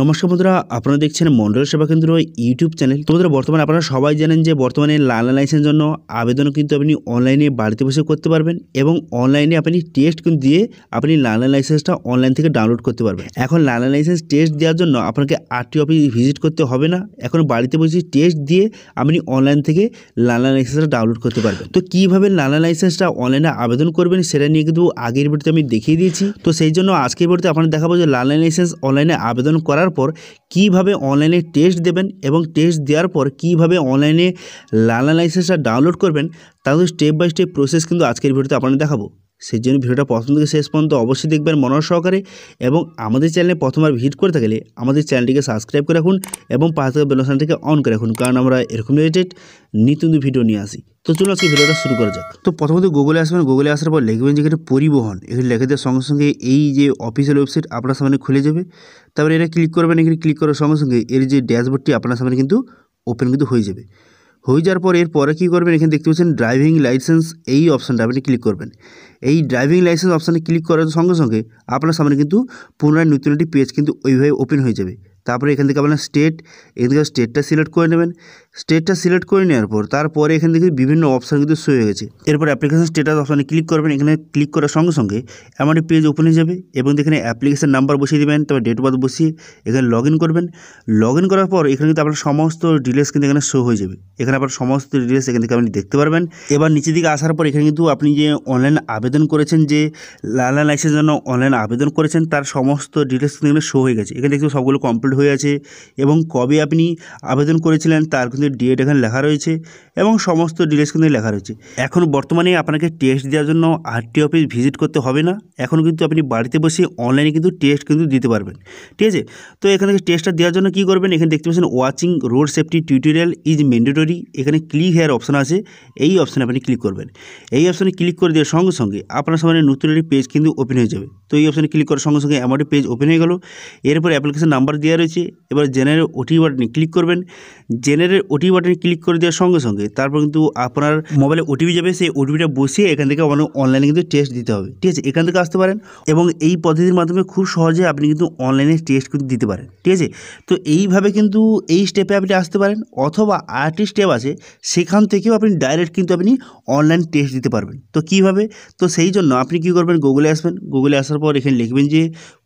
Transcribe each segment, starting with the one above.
নমস্কার বন্ধুরা আপনারা দেখছেন মন্ডল সেবা কেন্দ্র ইউটিউব চ্যানেল তো বন্ধুরা বর্তমানে আপনারা সবাই জানেন যে বর্তমানে লালা লাইসেন্সের জন্য আবেদন কিন্তু আপনি অনলাইনে বাড়িতে বসে করতে পারবেন এবং অনলাইনে আপনি টেস্ট কিন্তু দিয়ে আপনি লালা লাইসেন্সটা অনলাইন থেকে ডাউনলোড করতে পারবেন এখন লালা লাইসেন্স টেস্ট দেওয়ার জন্য আপনাকে আরটি অফিস ভিজিট করতে হবে না এখন বাড়িতে বসে টেস্ট দিয়ে আপনি অনলাইন থেকে লালা লাইসেন্সটা ডাউনলোড করতে পারবেন তো কীভাবে লালা লাইসেন্সটা অনলাইনে আবেদন করবেন সেটা নিয়ে কিন্তু আগের ভিডিওতে আমি দেখিয়ে দিয়েছি তো সেই জন্য আজকের ভিডিওতে আপনারা দেখাবো যে লালা লাইসেন্স অনলাইনে আবেদন করা করার পর কিভাবে অনলাইনে টেস্ট দেবেন এবং টেস্ট দেওয়ার পর কিভাবে অনলাইনে লালা লাইসেন্সটা ডাউনলোড করবেন তাদের স্টেপ বাই স্টেপ প্রসেস কিন্তু আজকের ভিডিওতে আপনাদের দেখাবো সেই জন্য ভিডিওটা প্রথম থেকে শেষ পর্যন্ত অবশ্যই দেখবেন মনোর সহকারে এবং আমাদের চ্যানেলে প্রথমবার ভিজিট করে থাকলে আমাদের চ্যানেলটিকে সাবস্ক্রাইব করে রাখুন এবং পাঁচ বেলোসানটিকে অন করে রাখুন কারণ আমরা এরকম রিলেটেড নিত্য ভিডিও নিয়ে আসি তো চলুন আজকে ভিডিওটা শুরু করা যাক তো প্রথমত গুগলে আসবেন গুগলে আসার পর লিখবেন যে এটা পরিবহন এখানে লেখে দেওয়ার সঙ্গে সঙ্গে এই যে অফিসিয়াল ওয়েবসাইট আপনার সামনে খুলে যাবে তারপরে এটা ক্লিক করবেন এখানে ক্লিক করার সঙ্গে সঙ্গে এর যে ড্যাশবোর্ডটি আপনার সামনে কিন্তু ওপেন কিন্তু হয়ে যাবে হয়ে যাওয়ার পর এরপরে কী করবেন এখানে দেখতে পাচ্ছেন ড্রাইভিং লাইসেন্স এই অপশানটা আপনি ক্লিক করবেন এই ড্রাইভিং লাইসেন্স অপশানে ক্লিক করার সঙ্গে সঙ্গে আপনার সামনে কিন্তু পুনরায় নতুন একটি পেজ কিন্তু ওইভাবে ওপেন হয়ে যাবে তারপরে এখান থেকে আপনার স্টেট এখান থেকে স্টেটটা সিলেক্ট করে নেবেন স্টেটটা সিলেক্ট করে নেওয়ার পর তারপরে এখান থেকে বিভিন্ন অপশান কিন্তু শো হয়ে গেছে এরপর অ্যাপ্লিকেশন স্টেটাস অপশানে ক্লিক করবেন এখানে ক্লিক করার সঙ্গে সঙ্গে এমন একটি পেজ ওপেন হয়ে যাবে এবং এখানে অ্যাপ্লিকেশান নাম্বার বসিয়ে দেবেন তারপর ডেট অফ বার্থ বসিয়ে এখানে লগ করবেন লগ করার পর এখানে কিন্তু আপনার সমস্ত ডিটেলস কিন্তু এখানে শো হয়ে যাবে এখানে আপনার সমস্ত ডিটেলস এখান থেকে আপনি দেখতে পারবেন এবার নিচের দিকে আসার পর এখানে কিন্তু আপনি যে অনলাইন আবেদন করেছেন যে লালা লাইসেন্সের জন্য অনলাইন আবেদন করেছেন তার সমস্ত ডিটেলস কিন্তু এখানে শো হয়ে গেছে এখানে দেখতে সবগুলো কমপ্লিট হয়ে আছে এবং কবে আপনি আবেদন করেছিলেন তার কিন্তু ডেট এখানে লেখা রয়েছে এবং সমস্ত ডিটেলস কিন্তু লেখা রয়েছে এখন বর্তমানে আপনাকে টেস্ট দেওয়ার জন্য আরটি অফিস ভিজিট করতে হবে না এখন কিন্তু আপনি বাড়িতে বসে অনলাইনে কিন্তু টেস্ট কিন্তু দিতে পারবেন ঠিক আছে তো এখানে টেস্টটা দেওয়ার জন্য কি করবেন এখানে দেখতে পাচ্ছেন watching road safety tutorial is mandatory এখানে ক্লিক হেয়ার অপশন আছে এই অপশানে আপনি ক্লিক করবেন এই অপশানে ক্লিক করে দেওয়ার সঙ্গে সঙ্গে আপনার সামনে নতুন একটি পেজ কিন্তু ওপেন হয়ে যাবে তো এই অপশানে ক্লিক করার সঙ্গে সঙ্গে অ্যামাউন্টের পেজ ওপেন হয়ে গেল এরপর অ্যাপ্লিকেশন নাম্বার দেওয়া দেওয়া রয়েছে এবার জেনারেল ওটিপি বাটনে ক্লিক করবেন জেনারেল ওটিপি বাটনে ক্লিক করে দেওয়ার সঙ্গে সঙ্গে তারপর কিন্তু আপনার মোবাইলে ওটিপি যাবে সেই ওটিপিটা বসিয়ে এখান থেকে অনলাইনে কিন্তু টেস্ট দিতে হবে ঠিক আছে এখান থেকে আসতে পারেন এবং এই পদ্ধতির মাধ্যমে খুব সহজে আপনি কিন্তু অনলাইনে টেস্ট কিন্তু দিতে পারেন ঠিক আছে তো এইভাবে কিন্তু এই স্টেপে আপনি আসতে পারেন অথবা আরেকটি স্টেপ আছে সেখান থেকেও আপনি ডাইরেক্ট কিন্তু আপনি অনলাইন টেস্ট দিতে পারবেন তো কীভাবে তো সেই জন্য আপনি কি করবেন গুগলে আসবেন গুগলে আসার পর এখানে লিখবেন যে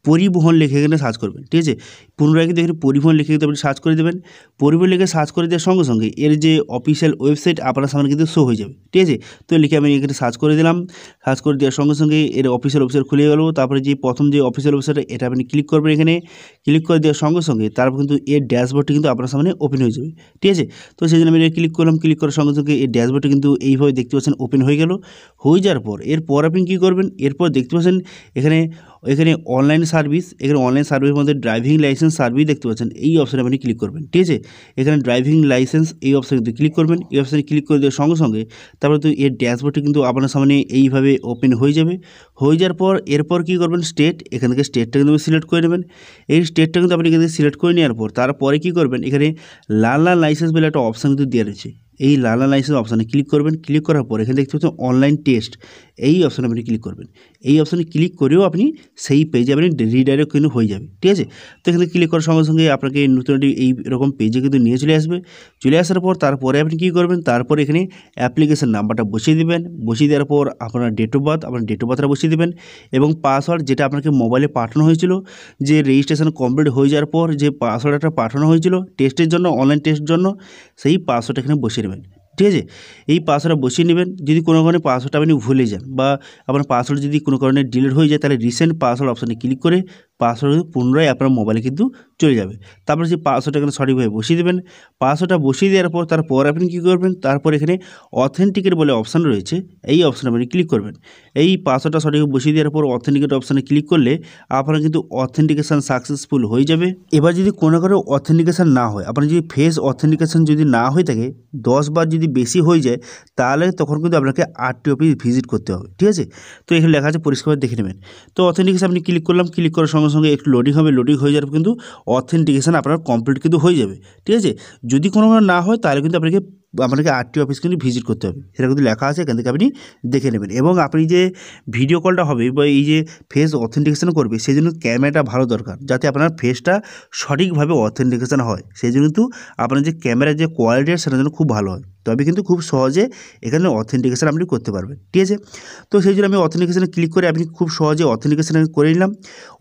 পরিবহন লিখে এখানে সার্চ করবেন ঠিক আছে পুনরায় কিন্তু এখানে পরিবহন লিখে কিন্তু আপনি সার্চ করে দেবেন পরিবহন লিখে সার্চ করে দেওয়ার সঙ্গে সঙ্গে এর যে অফিসিয়াল ওয়েবসাইট আপনার সামনে কিন্তু শো হয়ে যাবে ঠিক আছে তো লিখে আমি এখানে সার্চ করে দিলাম সার্চ করে দেওয়ার সঙ্গে সঙ্গে এর অফিসিয়াল ওয়েবসাইট খুলে গেল তারপরে যে প্রথম যে অফিসিয়াল ওয়েবসাইট এটা আপনি ক্লিক করবেন এখানে ক্লিক করে দেওয়ার সঙ্গে সঙ্গে তারপর কিন্তু এর ড্যাশবোর্ডটি কিন্তু আপনার সামনে ওপেন হয়ে যাবে ঠিক আছে তো সেই জন্য আমি ক্লিক করলাম ক্লিক করার সঙ্গে সঙ্গে এর ড্যাশবোর্ডটি কিন্তু এইভাবে দেখতে পাচ্ছেন ওপেন হয়ে গেল হয়ে যাওয়ার পর এরপর আপনি কী করবেন এরপর দেখতে পাচ্ছেন এখানে এখানে অনলাইন সার্ভিস এখানে অনলাইন সার্ভিসের মধ্যে ড্রাইভিং লাইসেন্স সার্ভিস দেখতে পাচ্ছেন এই অপশানে আপনি ক্লিক করবেন ঠিক আছে এখানে ড্রাইভিং লাইসেন্স এই অপশানে কিন্তু ক্লিক করবেন এই অপশানে ক্লিক করে দেওয়ার সঙ্গে সঙ্গে তারপরে তো এর ড্যাশবোর্ডটি কিন্তু আপনার সামনে এইভাবে ওপেন হয়ে যাবে হয়ে যাওয়ার পর এরপর কী করবেন স্টেট এখান থেকে স্টেটটা কিন্তু সিলেক্ট করে নেবেন এই স্টেটটা কিন্তু আপনি এখান থেকে সিলেক্ট করে নেওয়ার পর তারপরে কী করবেন এখানে লাল লাল লাইসেন্স বলে একটা অপশান কিন্তু দেওয়া রয়েছে এই লালা লাইসেন্স অপশানে ক্লিক করবেন ক্লিক করার পর এখানে দেখতে পাচ্ছেন অনলাইন টেস্ট এই অপশানে আপনি ক্লিক করবেন এই অপশানে ক্লিক করেও আপনি সেই পেজে আপনি রিডাইরেক্ট কিন্তু হয়ে যাবে ঠিক আছে তো এখানে ক্লিক করার সঙ্গে সঙ্গে আপনাকে নতুন একটি এইরকম পেজে কিন্তু নিয়ে চলে আসবে চলে আসার পর তারপরে আপনি কী করবেন তারপর এখানে অ্যাপ্লিকেশান নাম্বারটা বসিয়ে দেবেন বসিয়ে দেওয়ার পর আপনার ডেট অফ বার্থ আপনার ডেট অফ বার্থটা বসিয়ে দেবেন এবং পাসওয়ার্ড যেটা আপনাকে মোবাইলে পাঠানো হয়েছিল যে রেজিস্ট্রেশন কমপ্লিট হয়ে যাওয়ার পর যে পাসওয়ার্ডটা পাঠানো হয়েছিল টেস্টের জন্য অনলাইন টেস্টের জন্য সেই পাসওয়ার্ড এখানে বসিয়ে দেবেন ঠিক আছে এই পাসওয়ার্ডটা বসিয়ে নেবেন যদি কোনো কারণে পাসওয়ার্ডটা আপনি ভুলে যান বা আপনার পাসওয়ার্ড যদি কোনো কারণে ডিলিট হয়ে যায় তাহলে রিসেন্ট পাসওয়ার্ড অপশানে ক্লিক করে পাঁচশো কিন্তু পুনরায় আপনার মোবাইলে কিন্তু চলে যাবে তারপরে সেই পাঁচশোটা এখানে সঠিকভাবে বসিয়ে দেবেন পাঁচশোটা বসিয়ে দেওয়ার পর তারপর আপনি কী করবেন তারপর এখানে অথেন্টিকেট বলে অপশান রয়েছে এই অপশানে আপনি ক্লিক করবেন এই পাঁচশোটা সঠিকভাবে বসিয়ে দেওয়ার পর অথেন্টিকেট অপশানে ক্লিক করলে আপনার কিন্তু অথেন্টিকেশান সাকসেসফুল হয়ে যাবে এবার যদি কোনো কারো অথেন্টিকেশান না হয় আপনার যদি ফেস অথেন্টিকেশান যদি না হয়ে থাকে দশ বার যদি বেশি হয়ে যায় তাহলে তখন কিন্তু আপনাকে আটটি অফিস ভিজিট করতে হবে ঠিক আছে তো এখানে লেখা আছে পরিষ্কার দেখে নেবেন তো অথেন্টিকেশান আপনি ক্লিক করলাম ক্লিক করার সঙ্গে সঙ্গে সঙ্গে একটু লোডিং হবে লোডিং হয়ে যাওয়ার কিন্তু অথেন্টিকেশান আপনার কমপ্লিট কিন্তু হয়ে যাবে ঠিক আছে যদি কোনো না হয় তাহলে কিন্তু আপনাকে আপনাকে আরটি অফিস কিন্তু ভিজিট করতে হবে সেটা কিন্তু লেখা আছে এখান থেকে আপনি দেখে নেবেন এবং আপনি যে ভিডিও কলটা হবে বা এই যে ফেস অথেন্টিকেশান করবে সেই জন্য ক্যামেরাটা ভালো দরকার যাতে আপনার ফেসটা সঠিকভাবে অথেন্টিকেশান হয় সেই জন্য কিন্তু আপনার যে ক্যামেরার যে কোয়ালিটি সেটা যেন খুব ভালো হয় তবে কিন্তু খুব সহজে এখানে অথেন্টিকেশান আপনি করতে পারবেন ঠিক আছে তো সেই জন্য আমি অথেন্টিকেশানে ক্লিক করে আপনি খুব সহজে অথেন্টিকেশান করে নিলাম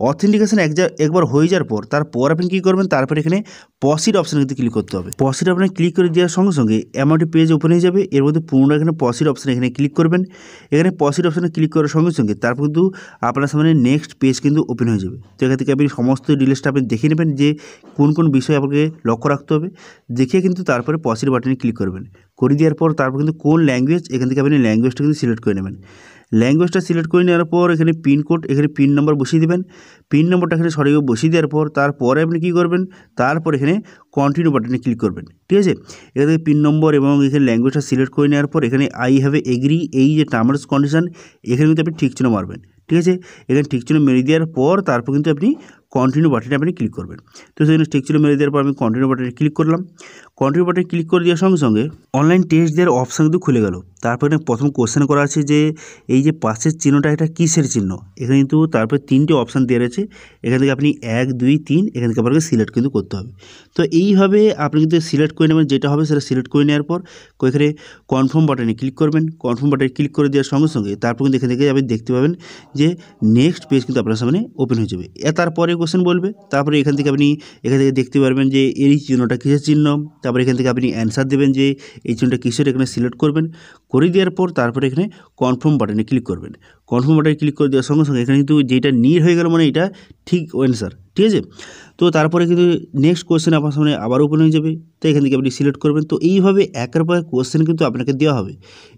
অথেন্টিকেশান এক একবার হয়ে যাওয়ার পর তারপর আপনি কী করবেন তারপর এখানে পসিট অপশানে কিন্তু ক্লিক করতে হবে পসিট আপনি ক্লিক করে দেওয়ার সঙ্গে সঙ্গে অ্যামাউন্টের পেজ ওপেন হয়ে যাবে এর মধ্যে পুনরায় এখানে পসিট অপশানে এখানে ক্লিক করবেন এখানে পসিট অপশানে ক্লিক করার সঙ্গে সঙ্গে তারপর কিন্তু আপনার সামনে নেক্সট পেজ কিন্তু ওপেন হয়ে যাবে তো এখান থেকে আপনি সমস্ত ডিটেলসটা আপনি দেখে নেবেন যে কোন কোন বিষয়ে আপনাকে লক্ষ্য রাখতে হবে দেখে কিন্তু তারপরে পসিট বাটনে ক্লিক করবেন করে দেওয়ার পর তারপর কিন্তু কোন ল্যাঙ্গুয়েজ এখান থেকে আপনি ল্যাঙ্গুয়েজটা কিন্তু সিলেক্ট করে নেবেন ল্যাঙ্গুয়েজটা সিলেক্ট করে নেওয়ার পর এখানে পিনকোড এখানে পিন নম্বর বসিয়ে দেবেন পিন নম্বরটা এখানে সরিয়ে বসিয়ে দেওয়ার পর তারপরে আপনি কী করবেন তারপর এখানে কন্টিনিউ বাটনে ক্লিক করবেন ঠিক আছে এখান থেকে পিন নম্বর এবং এখানে ল্যাঙ্গুয়েজটা সিলেক্ট করে নেওয়ার পর এখানে আই হ্যাভ এগ্রি এই যে টার্মস কন্ডিশন এখানে কিন্তু আপনি ঠিক চিহ্ন মারবেন ঠিক আছে এখানে ঠিক চিহ্ন মেরে দেওয়ার পর তারপর কিন্তু আপনি কন্টিনিউ বাটনে আপনি ক্লিক করবেন তো সেখানে ঠিক চিহ্ন মেরে দেওয়ার পর আমি কন্টিনিউ বাটনে ক্লিক করলাম কন্ট্রি বাটনে ক্লিক করে দেওয়ার সঙ্গে সঙ্গে অনলাইন টেস্ট দেওয়ার অপশান কিন্তু খুলে গেল তারপরে প্রথম কোশ্চেন করা আছে যে এই যে পাশের চিহ্নটা এটা কিসের চিহ্ন এখানে কিন্তু তারপরে তিনটে অপশান দেওয়া রয়েছে এখান থেকে আপনি এক দুই তিন এখান থেকে আপনাকে সিলেক্ট কিন্তু করতে হবে তো এইভাবে আপনি কিন্তু সিলেক্ট করে নেবেন যেটা হবে সেটা সিলেক্ট করে নেওয়ার পর এখানে কনফার্ম বাটনে ক্লিক করবেন কনফার্ম বাটনে ক্লিক করে দেওয়ার সঙ্গে সঙ্গে তারপর কিন্তু এখান থেকে আপনি দেখতে পাবেন যে নেক্সট পেজ কিন্তু আপনার সামনে ওপেন হয়ে যাবে তারপরে কোশ্চেন বলবে তারপরে এখান থেকে আপনি এখান থেকে দেখতে পারবেন যে এই চিহ্নটা কিসের চিহ্ন তারপর এখান থেকে আপনি অ্যান্সার দেবেন যে এই চিহ্নটা কিসের এখানে সিলেক্ট করবেন করে দেওয়ার পর তারপরে এখানে কনফার্ম বাটনে ক্লিক করবেন কনফার্ম বাটনে ক্লিক করে দেওয়ার সঙ্গে সঙ্গে এখানে কিন্তু যেটা নীল হয়ে গেল মানে এটা ঠিক অ্যান্সার ঠিক আছে তো তারপরে কিন্তু নেক্সট কোয়েশ্চেন আপনার সামনে আবার ওপেন হয়ে যাবে তো এখান থেকে আপনি সিলেক্ট করবেন তো এইভাবে একের পর কোয়েশ্চেন কিন্তু আপনাকে দেওয়া হবে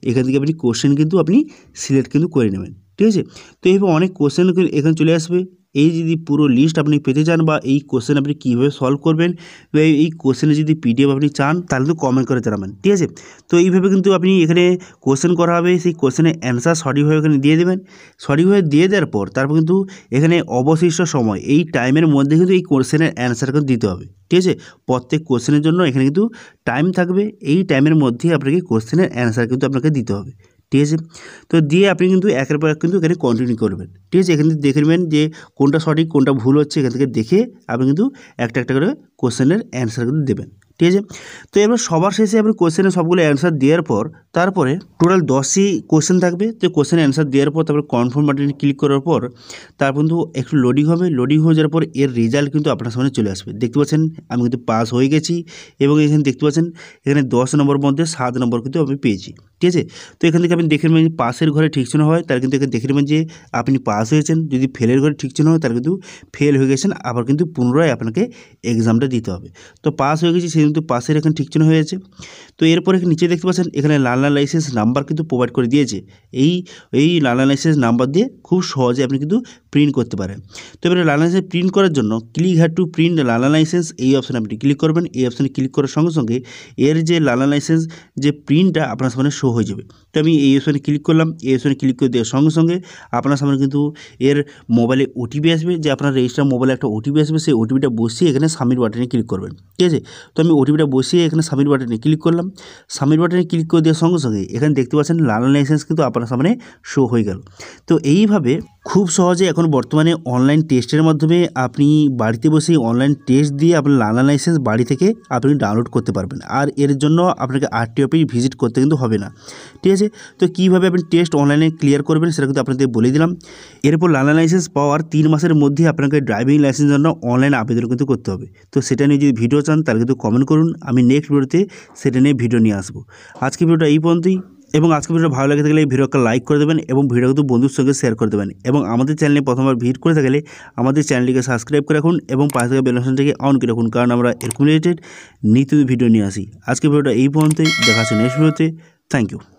এখান থেকে আপনি কোয়েশ্চেন কিন্তু আপনি সিলেক্ট কিন্তু করে নেবেন ঠিক আছে তো এইভাবে অনেক কোয়েশ্চেন এখানে চলে আসবে এই যদি পুরো লিস্ট আপনি পেতে চান বা এই কোশ্চেন আপনি কীভাবে সলভ করবেন বা এই কোশ্চেনে যদি পিডিএফ আপনি চান তাহলে তো কমেন্ট করে জানাবেন ঠিক আছে তো এইভাবে কিন্তু আপনি এখানে কোশ্চেন করা হবে সেই কোশ্চেনের অ্যান্সার সঠিকভাবে এখানে দিয়ে দেবেন সঠিকভাবে দিয়ে দেওয়ার পর তারপর কিন্তু এখানে অবশিষ্ট সময় এই টাইমের মধ্যে কিন্তু এই কোশ্চেনের অ্যান্সার কিন্তু দিতে হবে ঠিক আছে প্রত্যেক কোশ্চেনের জন্য এখানে কিন্তু টাইম থাকবে এই টাইমের মধ্যেই আপনাকে কোশ্চেনের অ্যান্সার কিন্তু আপনাকে দিতে হবে ঠিক আছে তো দিয়ে আপনি কিন্তু একের পর এক কিন্তু এখানে কন্টিনিউ করবেন ঠিক আছে এখান থেকে দেখে নেবেন যে কোনটা সঠিক কোনটা ভুল হচ্ছে এখান থেকে দেখে আপনি কিন্তু একটা একটা করে কোশ্চেনের অ্যান্সার কিন্তু দেবেন ঠিক আছে তো এবার সবার শেষে আপনি কোশ্চেনের সবগুলো অ্যান্সার দেওয়ার পর তারপরে টোটাল দশই কোশ্চেন থাকবে তো কোশ্চেনের অ্যান্সার দেওয়ার পর তারপরে কনফার্ম বাটনে ক্লিক করার পর তারপর কিন্তু একটু লোডিং হবে লোডিং হয়ে যাওয়ার পর এর রেজাল্ট কিন্তু আপনার সামনে চলে আসবে দেখতে পাচ্ছেন আমি কিন্তু পাস হয়ে গেছি এবং এখানে দেখতে পাচ্ছেন এখানে দশ নম্বর মধ্যে সাত নম্বর কিন্তু আমি পেয়েছি ঠিক আছে তো এখান থেকে আপনি দেখে নেবেন পাশের ঘরে ঠিক চিহ্ন হয় তার কিন্তু এখানে দেখে নেবেন যে আপনি পাস হয়েছেন যদি ফেলের ঘরে ঠিক চিহ্ন হয় তার কিন্তু ফেল হয়ে গেছেন আবার কিন্তু পুনরায় আপনাকে এক্সামটা দিতে হবে তো পাস হয়ে গেছে সেই কিন্তু পাশের এখানে ঠিক চিহ্ন হয়েছে তো এরপরে নিচে দেখতে পাচ্ছেন এখানে লাল লাল লাইসেন্স নাম্বার কিন্তু প্রোভাইড করে দিয়েছে এই এই লাল লাইসেন্স নাম্বার দিয়ে খুব সহজে আপনি কিন্তু প্রিন্ট করতে পারেন তো এবারে লাল লাইসেন্স প্রিন্ট করার জন্য ক্লিক হ্যাড টু প্রিন্ট লাল লাইসেন্স এই অপশানে আপনি ক্লিক করবেন এই অপশানে ক্লিক করার সঙ্গে সঙ্গে এর যে লাল লাইসেন্স যে প্রিন্টটা আপনার সামনে শো হয়ে যাবে তো আমি এই অপশানে ক্লিক করলাম এই অপশানে ক্লিক করে দেওয়ার সঙ্গে সঙ্গে আপনার সামনে কিন্তু এর মোবাইলে ওটিপি আসবে যে আপনার রেজিস্টার মোবাইলে একটা ওটিপি আসবে সেই ওটিপিটা বসিয়ে এখানে সামির বাটনে ক্লিক করবেন ঠিক আছে তো আমি ওটিপিটা বসিয়ে এখানে সামির বাটনে ক্লিক করলাম সামির বাটনে ক্লিক করে দেওয়ার সঙ্গে সঙ্গে এখানে দেখতে পাচ্ছেন লালন লাইসেন্স কিন্তু আপনার সামনে শো হয়ে গেল তো এইভাবে খুব সহজে এখন বর্তমানে অনলাইন টেস্টের মাধ্যমে আপনি বাড়িতে বসেই অনলাইন টেস্ট দিয়ে আপনার লালা লাইসেন্স বাড়ি থেকে আপনি ডাউনলোড করতে পারবেন আর এর জন্য আপনাকে আরটি আরটিওপি ভিজিট করতে কিন্তু হবে না ঠিক আছে তো কীভাবে আপনি টেস্ট অনলাইনে ক্লিয়ার করবেন সেটা কিন্তু আপনাদের বলে দিলাম এরপর লালা লাইসেন্স পাওয়ার তিন মাসের মধ্যে আপনাকে ড্রাইভিং লাইসেন্স জন্য অনলাইন আবেদন কিন্তু করতে হবে তো সেটা নিয়ে যদি ভিডিও চান তাহলে কিন্তু কমেন্ট করুন আমি নেক্সট ভিডিওতে সেটা নিয়ে ভিডিও নিয়ে আসবো আজকে ভিডিওটা এই পর্যন্তই এবং আজকে ভিডিও ভালো লাগে থাকলে ভিডিওকে লাইক করে দেবেন এবং ভিডিও কিন্তু বন্ধুর সঙ্গে শেয়ার করে দেবেন এবং আমাদের চ্যানেলে প্রথমবার ভিড় করে থাকলে আমাদের চ্যানেলটিকে সাবস্ক্রাইব করে রাখুন এবং পাশে থাকা বেলনশনটিকে অন করে রাখুন কারণ আমরা এরকম রিলেটেড নিত্য ভিডিও নিয়ে আসি আজকে ভিডিওটা এই পর্যন্তই দেখা আছে নেক্সট ভিডিওতে Thank you.